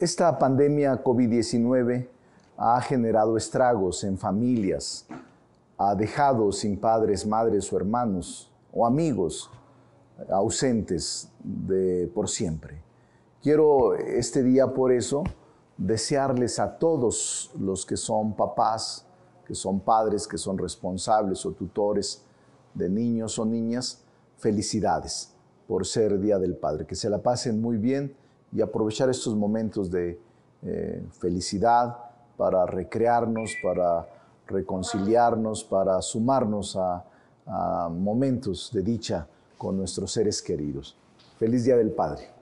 Esta pandemia COVID-19 ha generado estragos en familias, ha dejado sin padres, madres o hermanos o amigos eh, ausentes de por siempre. Quiero este día por eso desearles a todos los que son papás, que son padres, que son responsables o tutores de niños o niñas, felicidades por ser Día del Padre. Que se la pasen muy bien y aprovechar estos momentos de eh, felicidad para recrearnos, para reconciliarnos, para sumarnos a momentos de dicha con nuestros seres queridos. Feliz Día del Padre.